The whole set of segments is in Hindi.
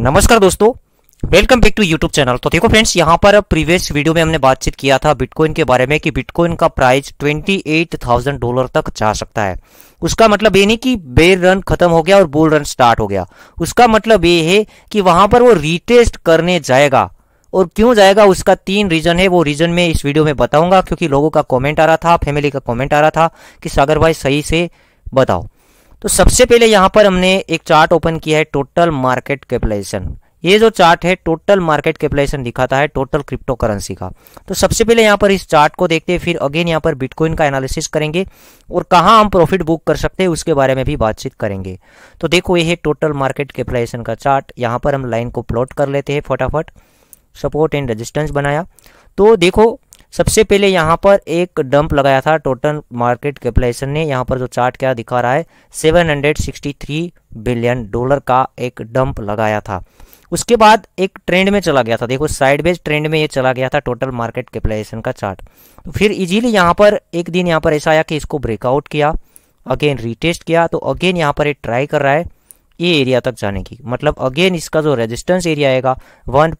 नमस्कार दोस्तों welcome back to YouTube channel तो देखो फ्रेंड्स यहां पर प्रीवियस वीडियो में हमने बातचीत किया था बिटकॉइन के बारे में कि बिटकॉइन का प्राइस 28,000 डॉलर तक जा सकता है उसका मतलब ये नहीं कि बेर रन खत्म हो गया और बुल रन स्टार्ट हो गया उसका मतलब ये है कि वहां पर वो रिटेस्ट करने जाएगा और क्यों जाएगा उसका तीन रीजन है वो रीजन में इस वीडियो में बताऊंगा क्योंकि लोगों का कॉमेंट आ रहा था फैमिली का कॉमेंट आ रहा था कि सागर भाई सही से बताओ तो सबसे पहले यहां पर हमने एक चार्ट ओपन किया है टोटल मार्केट कैपिटलाइजेशन ये जो चार्ट है टोटल मार्केट कैपिटलाइजेशन दिखाता है टोटल क्रिप्टो करेंसी का तो सबसे पहले यहां पर इस चार्ट को देखते हैं फिर अगेन यहाँ पर बिटकॉइन का एनालिसिस करेंगे और कहाँ हम प्रॉफिट बुक कर सकते हैं उसके बारे में भी बातचीत करेंगे तो देखो ये है टोटल मार्केट कैपिटलाइजेशन का चार्ट यहां पर हम लाइन को प्लॉट कर लेते हैं फटाफट सपोर्ट एंड रजिस्टेंस बनाया तो देखो सबसे पहले यहाँ पर एक डंप लगाया था टोटल मार्केट कैपिटलाइजेशन ने यहाँ पर जो चार्ट क्या दिखा रहा है 763 बिलियन डॉलर का एक डंप लगाया था उसके बाद एक ट्रेंड में चला गया था देखो साइडवेज ट्रेंड में ये चला गया था टोटल मार्केट कैपिटलाइजेशन का चार्ट तो फिर इजीली यहाँ पर एक दिन यहाँ पर ऐसा आया कि इसको ब्रेकआउट किया अगेन रिटेस्ट किया तो अगेन यहाँ पर ये ट्राई कर रहा है ये एरिया तक जाने की मतलब अगेन इसका जो रेजिस्टेंस एरिया आएगा वन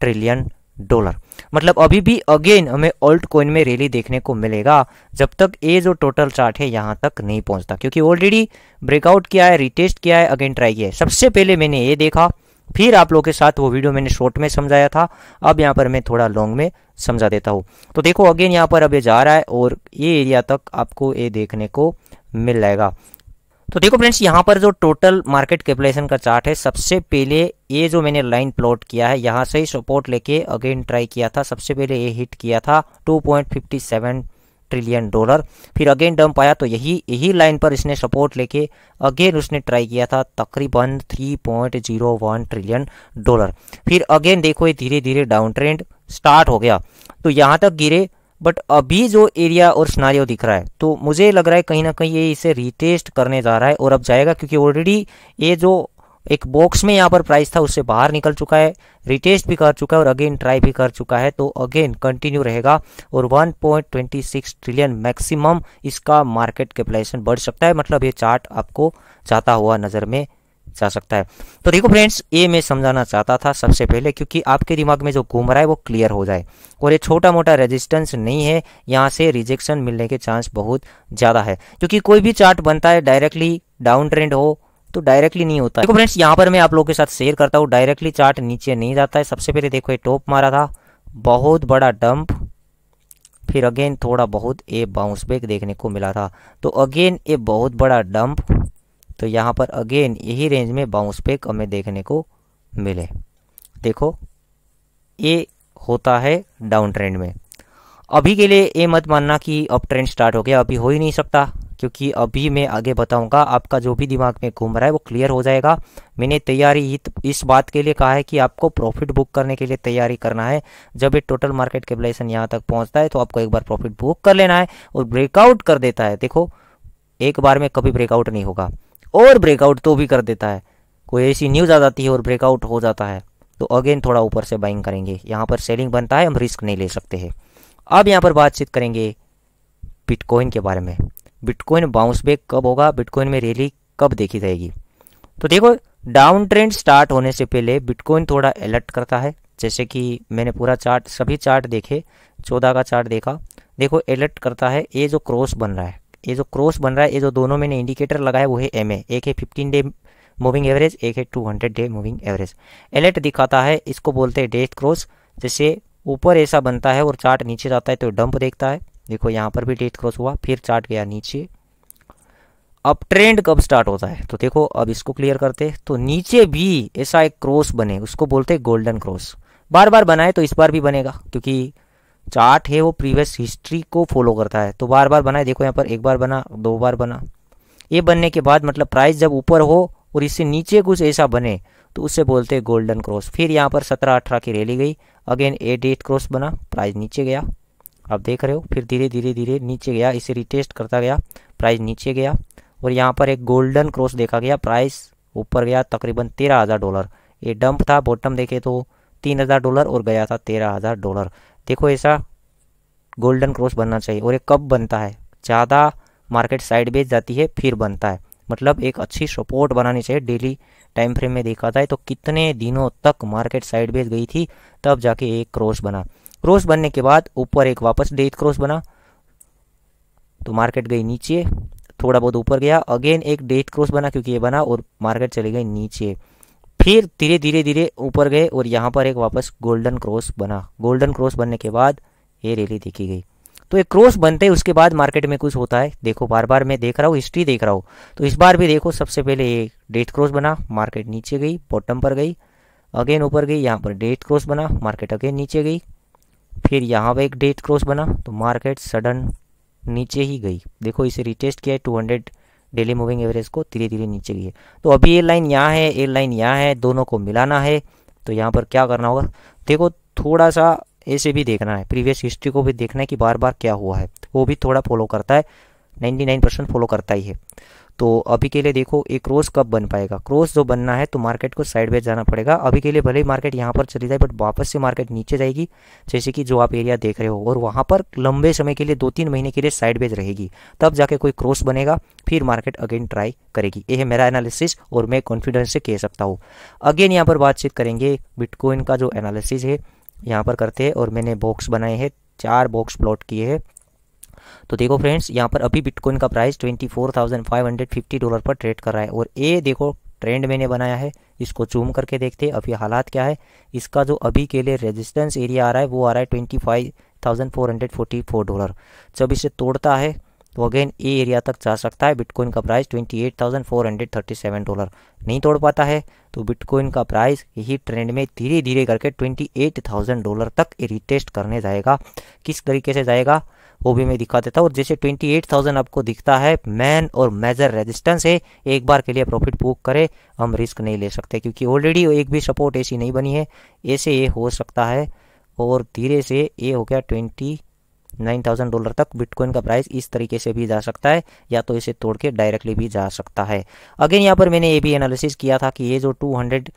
ट्रिलियन डॉलर मतलब अभी भी अगेन हमें ओल्ट कोइन में रैली देखने को मिलेगा जब तक ये जो टोटल चार्ट है यहाँ तक नहीं पहुँचता क्योंकि ऑलरेडी ब्रेकआउट किया है रिटेस्ट किया है अगेन ट्राई किया है सबसे पहले मैंने ये देखा फिर आप लोगों के साथ वो वीडियो मैंने शॉर्ट में समझाया था अब यहाँ पर मैं थोड़ा लॉन्ग में समझा देता हूँ तो देखो अगेन यहाँ पर अब ये जा रहा है और ये एरिया तक आपको ये देखने को मिल जाएगा तो देखो फ्रेंड्स यहाँ पर जो टोटल मार्केट कैपिटलाइजेशन का चार्ट है सबसे पहले ये जो मैंने लाइन प्लॉट किया है यहाँ से ही सपोर्ट लेके अगेन ट्राई किया था सबसे पहले ये हिट किया था 2.57 ट्रिलियन डॉलर फिर अगेन डंप आया तो यही यही लाइन पर इसने सपोर्ट लेके अगेन उसने ट्राई किया था तकरीबन 3.01 ट्रिलियन डॉलर फिर अगेन देखो ये धीरे धीरे डाउन ट्रेंड स्टार्ट हो गया तो यहाँ तक गिरे बट अभी जो एरिया और स्नारियो दिख रहा है तो मुझे लग रहा है कहीं ना कहीं ये इसे रिटेस्ट करने जा रहा है और अब जाएगा क्योंकि ऑलरेडी ये जो एक बॉक्स में यहाँ पर प्राइस था उससे बाहर निकल चुका है रिटेस्ट भी कर चुका है और अगेन ट्राई भी कर चुका है तो अगेन कंटिन्यू रहेगा और 1.26 ट्रिलियन मैक्सिमम इसका मार्केट कैपिटलाइजेशन बढ़ सकता है मतलब ये चार्ट आपको जाता हुआ नज़र में जा सकता है तो देखो फ्रेंड्स ये मैं समझाना चाहता था सबसे पहले क्योंकि आपके दिमाग में जो घूम रहा है वो क्लियर हो जाए और ये छोटा मोटा रेजिस्टेंस नहीं है यहाँ से रिजेक्शन मिलने के चांस बहुत ज़्यादा है क्योंकि कोई भी चार्ट बनता है डायरेक्टली डाउन ट्रेंड हो तो डायरेक्टली नहीं होता देखो फ्रेंड्स यहाँ पर मैं आप लोगों के साथ शेयर करता हूँ डायरेक्टली चार्ट नीचे नहीं जाता है सबसे पहले देखो ये टॉप मारा था बहुत बड़ा डंप फिर अगेन थोड़ा बहुत ए बाउंस बैक देखने को मिला था तो अगेन ये बहुत बड़ा डंप तो यहाँ पर अगेन यही रेंज में बाउंस पैक हमें देखने को मिले देखो ये होता है डाउन ट्रेंड में अभी के लिए ये मत मानना कि अप ट्रेंड स्टार्ट हो गया अभी हो ही नहीं सकता क्योंकि अभी मैं आगे बताऊंगा आपका जो भी दिमाग में घूम रहा है वो क्लियर हो जाएगा मैंने तैयारी इस बात के लिए कहा है कि आपको प्रॉफिट बुक करने के लिए तैयारी करना है जब ये टोटल मार्केट कैपिटलाइजेशन यहाँ तक पहुँचता है तो आपको एक बार प्रॉफिट बुक कर लेना है और ब्रेकआउट कर देता है देखो एक बार में कभी ब्रेकआउट नहीं होगा और ब्रेकआउट तो भी कर देता है कोई ऐसी न्यूज़ आ जाती है और ब्रेकआउट हो जाता है तो अगेन थोड़ा ऊपर से बाइंग करेंगे यहाँ पर सेलिंग बनता है हम रिस्क नहीं ले सकते हैं अब यहाँ पर बातचीत करेंगे बिटकॉइन के बारे में बिटकॉइन बाउंस बैक कब होगा बिटकॉइन में रैली कब देखी जाएगी तो देखो डाउन ट्रेंड स्टार्ट होने से पहले बिटकॉइन थोड़ा अलर्ट करता है जैसे कि मैंने पूरा चार्ट सभी चार्ट देखे चौदह का चार्ट देखा देखो अलर्ट करता है ये जो क्रॉस बन रहा है ये जो क्रॉस बन रहा है ये जो दोनों मैंने इंडिकेटर लगाया वो है एम एक है फिफ्टीन डे मूविंग एवरेज एक है two hundred day moving average alert दिखाता है इसको बोलते हैं डेथ क्रॉस जैसे ऊपर ऐसा बनता है और चार्ट नीचे जाता है तो डंप देखता है देखो यहाँ पर भी डेथ क्रॉस हुआ फिर चार्ट गया नीचे अब ट्रेंड कब स्टार्ट होता है तो देखो अब इसको क्लियर करते तो नीचे भी ऐसा एक क्रॉस बने उसको बोलते हैं गोल्डन क्रॉस बार बार बनाए तो इस बार भी बनेगा क्योंकि चार्ट है वो प्रीवियस हिस्ट्री को फॉलो करता है तो बार बार बनाए देखो यहाँ पर एक बार बना दो बार बना ये बनने के बाद मतलब प्राइस जब ऊपर हो और इससे नीचे कुछ ऐसा बने तो उससे बोलते हैं गोल्डन क्रॉस फिर यहाँ पर सत्रह अठारह की रैली गई अगेन एट एट क्रॉस बना प्राइस नीचे गया आप देख रहे हो फिर धीरे धीरे धीरे नीचे गया इसे रिटेस्ट करता गया प्राइस नीचे गया और यहाँ पर एक गोल्डन क्रॉस देखा गया प्राइस ऊपर गया तकरीबन तेरह हज़ार डॉलर ये डंप था बॉटम देखे तो तीन हज़ार डॉलर और गया था तेरह हज़ार डॉलर देखो ऐसा गोल्डन क्रॉस बनना चाहिए और ये कब बनता है ज़्यादा मार्केट साइड बेच जाती है फिर बनता है मतलब एक अच्छी सपोर्ट बनानी चाहिए डेली टाइम फ्रेम में देखा था तो कितने दिनों तक मार्केट साइड बेच गई थी तब जाके एक क्रॉस बना क्रॉस बनने के बाद ऊपर एक वापस डेथ क्रॉस बना तो मार्केट गई नीचे थोड़ा बहुत ऊपर गया अगेन एक डेथ क्रॉस बना क्योंकि ये बना और मार्केट चली गई नीचे फिर धीरे धीरे धीरे ऊपर गए और यहाँ पर एक वापस गोल्डन क्रॉस बना गोल्डन क्रॉस बनने के बाद ये रैली देखी गई तो एक क्रॉस बनते ही उसके बाद मार्केट में कुछ होता है देखो बार बार मैं देख रहा हूँ हिस्ट्री देख रहा हूँ तो इस बार भी देखो सबसे पहले ये डेथ क्रॉस बना मार्केट नीचे गई बॉटम पर गई अगेन ऊपर गई यहाँ पर डेथ क्रॉस बना मार्केट अगेन नीचे गई फिर यहाँ पर एक डेथ क्रॉस बना तो मार्केट सडन नीचे ही गई देखो इसे रिटेस्ट किया है two hundred daily moving average को धीरे धीरे नीचे गई है तो अभी ये लाइन यहाँ है ये लाइन यहाँ है दोनों को मिलाना है तो यहाँ पर क्या करना होगा देखो थोड़ा सा ऐसे भी देखना है प्रीवियस हिस्ट्री को भी देखना है कि बार बार क्या हुआ है वो भी थोड़ा फॉलो करता है 99 परसेंट फॉलो करता ही है तो अभी के लिए देखो एक क्रॉस कब बन पाएगा क्रॉस जो बनना है तो मार्केट को साइड वेज जाना पड़ेगा अभी के लिए भले ही मार्केट यहाँ पर चली जाए बट वापस से मार्केट नीचे जाएगी जैसे कि जो आप एरिया देख रहे हो और वहाँ पर लंबे समय के लिए दो तीन महीने के लिए साइड वेज रहेगी तब जाके कोई क्रॉस बनेगा फिर मार्केट अगेन ट्राई करेगी ये है मेरा एनालिसिस और मैं कॉन्फिडेंस से कह सकता हूँ अगेन यहाँ पर बातचीत करेंगे बिटकॉइन का जो एनालिसिस है यहाँ पर करते हैं और मैंने बॉक्स बनाए हैं चार बॉक्स प्लॉट किए हैं तो देखो फ्रेंड्स यहाँ पर अभी बिटकॉइन का price twenty four thousand five hundred fifty dollar पर ट्रेड कर रहा है और ये देखो ट्रेंड मैंने बनाया है इसको जूम करके देखते हैं अभी हालात क्या है इसका जो अभी के लिए रेजिस्टेंस एरिया आ रहा है वो आ रहा है twenty five thousand four hundred forty four dollar जब इसे तोड़ता है तो अगेन ए एरिया तक जा सकता है बिटकॉइन का price twenty eight thousand four hundred thirty seven dollar नहीं तोड़ पाता है तो बिटकॉइन का प्राइस यही ट्रेंड में धीरे धीरे करके ट्वेंटी एट थाउजेंड डॉलर तक रिटेस्ट करने जाएगा किस तरीके से जाएगा वो भी मैं दिखा देता हूँ और जैसे 28,000 आपको दिखता है मैन और मेजर रेजिस्टेंस है एक बार के लिए प्रॉफिट बुक करे हम रिस्क नहीं ले सकते क्योंकि ऑलरेडी एक भी सपोर्ट ऐसी नहीं बनी है ऐसे ये हो सकता है और धीरे से ये हो गया ट्वेंटी नाइन थाउजेंड डॉलर तक बिटकॉइन का प्राइस इस तरीके से भी जा सकता है या तो इसे तोड़ के डायरेक्टली भी जा सकता है अगेन यहाँ पर मैंने ये भी एनालिसिस किया था कि ये जो टू हंड्रेड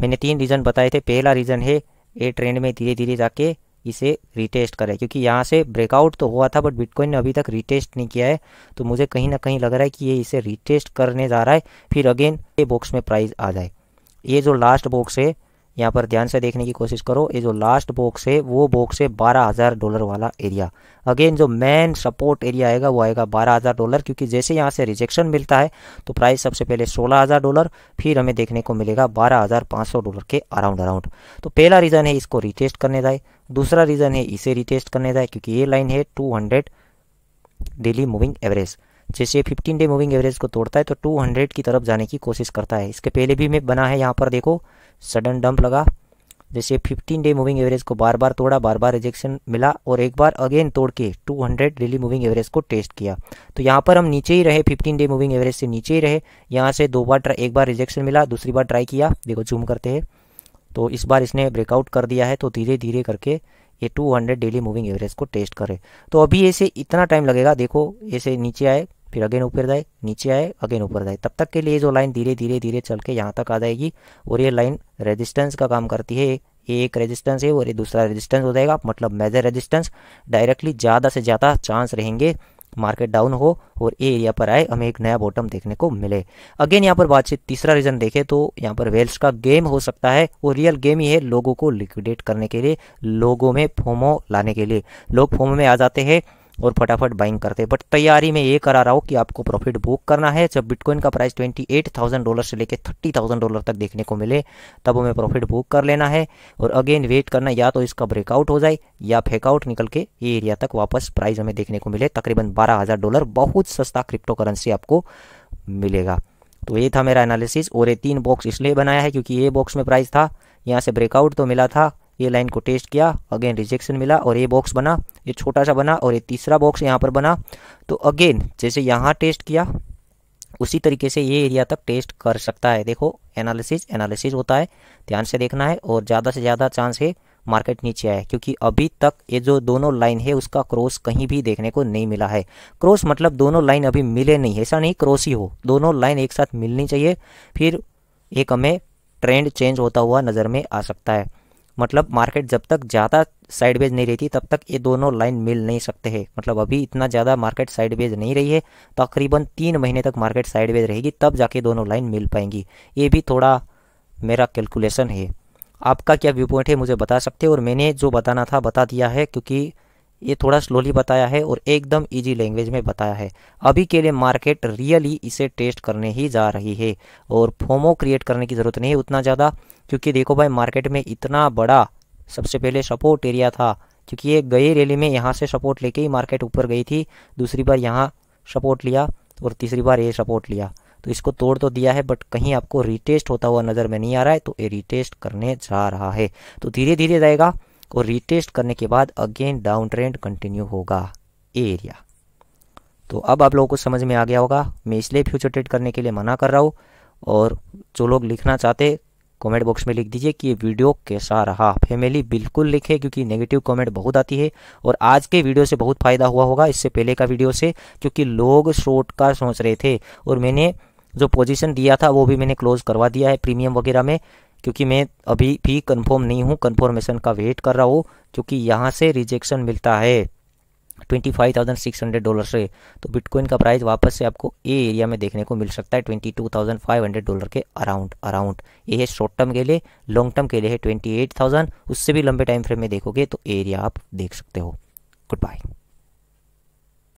मैंने तीन रीज़न बताए थे पहला रीज़न है ये ट्रेंड में धीरे धीरे जाके इसे रिटेस्ट करें क्योंकि यहाँ से ब्रेकआउट तो हुआ था बट बिटकॉइन ने अभी तक रिटेस्ट नहीं किया है तो मुझे कहीं ना कहीं लग रहा है कि ये इसे रिटेस्ट करने जा रहा है फिर अगेन ये बॉक्स में प्राइस आ जाए ये जो लास्ट बॉक्स है यहाँ पर ध्यान से देखने की कोशिश करो ये जो लास्ट बॉक्स है वो बॉक्स है बारह हज़ार डॉलर वाला एरिया अगेन जो मेन सपोर्ट एरिया आएगा वो आएगा बारह हज़ार डॉलर क्योंकि जैसे यहाँ से रिजेक्शन मिलता है तो प्राइस सबसे पहले सोलह हज़ार डॉलर फिर हमें देखने को मिलेगा बारह हज़ार सौ डॉलर के अराउंड अराउंड तो पहला रीज़न है इसको रिटेस्ट करने जाए दूसरा रीज़न है इसे रिटेस्ट करने का क्योंकि ये लाइन है 200 डेली मूविंग एवरेज जैसे 15 डे मूविंग एवरेज को तोड़ता है तो 200 की तरफ जाने की कोशिश करता है इसके पहले भी मैं बना है यहाँ पर देखो सडन डंप लगा जैसे 15 डे मूविंग एवरेज को बार बार तोड़ा बार बार रिजेक्शन मिला और एक बार अगेन तोड़ के 200 डेली मूविंग एवरेज को टेस्ट किया तो यहाँ पर हम नीचे ही रहे 15 डे मूविंग एवरेज से नीचे ही रहे यहाँ से दो बार एक बार रिजेक्शन मिला दूसरी बार ट्राई किया देखो जूम करते हैं तो इस बार इसने ब्रेकआउट कर दिया है तो धीरे धीरे करके ये 200 डेली मूविंग एवरेज को टेस्ट करे तो अभी ऐसे इतना टाइम लगेगा देखो ऐसे नीचे आए फिर अगेन ऊपर जाए नीचे आए अगेन ऊपर जाए तब तक के लिए जो लाइन धीरे धीरे धीरे चल के यहाँ तक आ जाएगी और ये लाइन रेजिस्टेंस का काम करती है ये एक रेजिस्टेंस है और ये दूसरा रेजिस्टेंस हो जाएगा मतलब मेजर रेजिस्टेंस डायरेक्टली ज़्यादा से ज़्यादा चांस रहेंगे मार्केट डाउन हो और ए एरिया पर आए हमें एक नया बॉटम देखने को मिले अगेन यहाँ पर बातचीत तीसरा रीजन देखे तो यहाँ पर वेल्स का गेम हो सकता है और रियल गेम ही है लोगों को लिक्विडेट करने के लिए लोगों में फोमो लाने के लिए लोग फोमो में आ जाते हैं और फटाफट बाइंग करते हैं बट तैयारी में ये करा रहा हूँ कि आपको प्रॉफिट बुक करना है जब बिटकॉइन का price twenty eight thousand dollar से लेकर थर्टी थाउजेंड डॉलर तक देखने को मिले तब हमें प्रॉफिट बुक कर लेना है और अगेन वेट करना या तो इसका ब्रेकआउट हो जाए या फेकआउट निकल के ये एरिया तक वापस प्राइस हमें देखने को मिले तकरीबन बारह हज़ार डॉलर बहुत सस्ता क्रिप्टो करेंसी आपको मिलेगा तो ये था मेरा एनालिसिस और ये तीन बॉक्स इसलिए बनाया है क्योंकि ये बॉक्स में प्राइस था यहाँ से ब्रेकआउट तो मिला था ये लाइन को टेस्ट किया अगेन रिजेक्शन मिला और ये बॉक्स बना ये छोटा सा बना और ये तीसरा बॉक्स यहाँ पर बना तो अगेन जैसे यहाँ टेस्ट किया उसी तरीके से ये एरिया तक टेस्ट कर सकता है देखो एनालिसिस एनालिसिस होता है ध्यान से देखना है और ज़्यादा से ज़्यादा चांस है मार्केट नीचे आए क्योंकि अभी तक ये जो दोनों लाइन है उसका क्रॉस कहीं भी देखने को नहीं मिला है क्रॉस मतलब दोनों लाइन अभी मिले नहीं ऐसा नहीं क्रॉस ही हो दोनों लाइन एक साथ मिलनी चाहिए फिर एक हमें ट्रेंड चेंज होता हुआ नज़र में आ सकता है मतलब मार्केट जब तक ज़्यादा साइडवेज नहीं रहती तब तक ये दोनों लाइन मिल नहीं सकते हैं मतलब अभी इतना ज़्यादा मार्केट साइडवेज नहीं रही है तकरीबन तीन महीने तक मार्केट साइडवेज रहेगी तब जाके दोनों लाइन मिल पाएंगी ये भी थोड़ा मेरा कैलकुलेशन है आपका क्या व्यू पॉइंट है मुझे बता सकते हो और मैंने जो बताना था बता दिया है क्योंकि ये थोड़ा स्लोली बताया है और एकदम इजी लैंग्वेज में बताया है अभी के लिए मार्केट रियली इसे टेस्ट करने ही जा रही है और फोमो क्रिएट करने की ज़रूरत नहीं है उतना ज़्यादा क्योंकि देखो भाई मार्केट में इतना बड़ा सबसे पहले सपोर्ट एरिया था क्योंकि ये गई रैली में यहाँ से सपोर्ट लेके ही मार्केट ऊपर गई थी दूसरी बार यहाँ सपोर्ट लिया और तीसरी बार ये सपोर्ट लिया तो इसको तोड़ तो दिया है बट कहीं आपको रिटेस्ट होता हुआ नज़र में नहीं आ रहा है तो ये रिटेस्ट करने जा रहा है तो धीरे धीरे जाएगा और रिटेस्ट करने के बाद अगेन डाउन ट्रेंड कंटिन्यू होगा ये एरिया तो अब आप लोगों को समझ में आ गया होगा मैं इसलिए फ्यूचर ट्रेड करने के लिए मना कर रहा हूँ और जो लोग लिखना चाहते कमेंट बॉक्स में लिख दीजिए कि ये वीडियो कैसा रहा फैमिली बिल्कुल लिखे क्योंकि नेगेटिव कमेंट बहुत आती है और आज के वीडियो से बहुत फ़ायदा हुआ होगा इससे पहले का वीडियो से क्योंकि लोग शॉर्ट का सोच रहे थे और मैंने जो पोजीशन दिया था वो भी मैंने क्लोज़ करवा दिया है प्रीमियम वगैरह में क्योंकि मैं अभी भी कन्फर्म नहीं हूँ कन्फर्मेशन का वेट कर रहा हूँ क्योंकि यहाँ से रिजेक्शन मिलता है twenty five thousand six hundred dollar से तो बिटकॉइन का प्राइस वापस से आपको ए एरिया में देखने को मिल सकता है twenty two thousand five hundred dollar के अराउंड अराउंड ये है शॉर्ट टर्म के लिए लॉन्ग टर्म के लिए है ट्वेंटी एट थाउजेंड उससे भी लंबे टाइम फ्रेम में देखोगे तो एरिया आप देख सकते हो गुड बाय